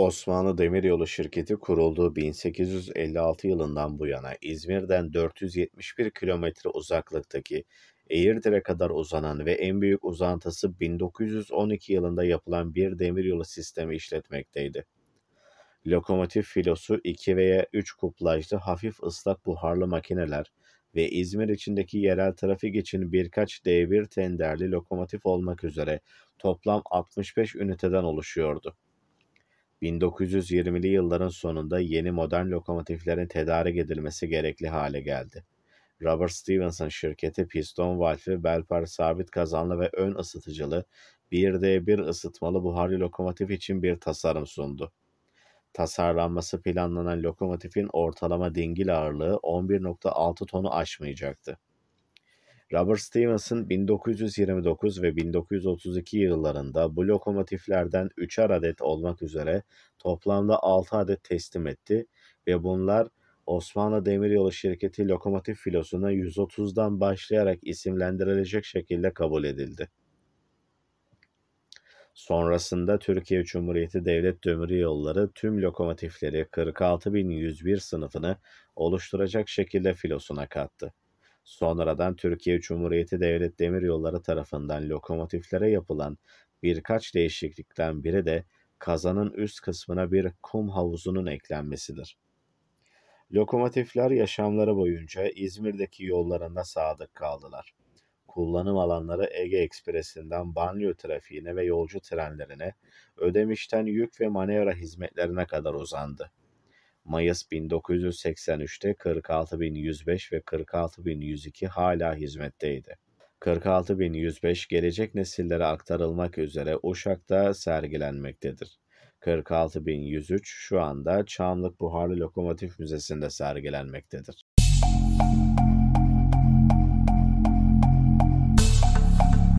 Osmanlı Demiryolu şirketi kurulduğu 1856 yılından bu yana İzmir'den 471 kilometre uzaklıktaki Eğirdir'e kadar uzanan ve en büyük uzantısı 1912 yılında yapılan bir demiryolu sistemi işletmekteydi. Lokomotif filosu 2 veya 3 kuplajlı hafif ıslak buharlı makineler ve İzmir içindeki yerel trafik için birkaç devir tenderli lokomotif olmak üzere toplam 65 üniteden oluşuyordu. 1920'li yılların sonunda yeni modern lokomotiflerin tedarik edilmesi gerekli hale geldi. Robert Stevenson şirketi piston valfi, belpar sabit kazanlı ve ön ısıtıcılı 1D1 ısıtmalı buharlı lokomotif için bir tasarım sundu. Tasarlanması planlanan lokomotifin ortalama dingil ağırlığı 11.6 tonu aşmayacaktı. Robert Stevenson 1929 ve 1932 yıllarında bu lokomotiflerden 3'er adet olmak üzere toplamda 6 adet teslim etti ve bunlar Osmanlı Demiryolu Şirketi lokomotif filosuna 130'dan başlayarak isimlendirilecek şekilde kabul edildi. Sonrasında Türkiye Cumhuriyeti Devlet Demiryolları tüm lokomotifleri 46.101 sınıfını oluşturacak şekilde filosuna kattı. Sonradan Türkiye Cumhuriyeti Devlet Demiryolları tarafından lokomotiflere yapılan birkaç değişiklikten biri de kazanın üst kısmına bir kum havuzunun eklenmesidir. Lokomotifler yaşamları boyunca İzmir'deki yollarında sadık kaldılar. Kullanım alanları Ege Ekspresi'nden banliyö trafiğine ve yolcu trenlerine, Ödemiş'ten yük ve manevra hizmetlerine kadar uzandı. Mayıs 1983'te 46.105 ve 46.102 hala hizmetteydi. 46.105 gelecek nesillere aktarılmak üzere Uşak'ta sergilenmektedir. 46.103 şu anda Çamlık Buharlı Lokomotif Müzesi'nde sergilenmektedir.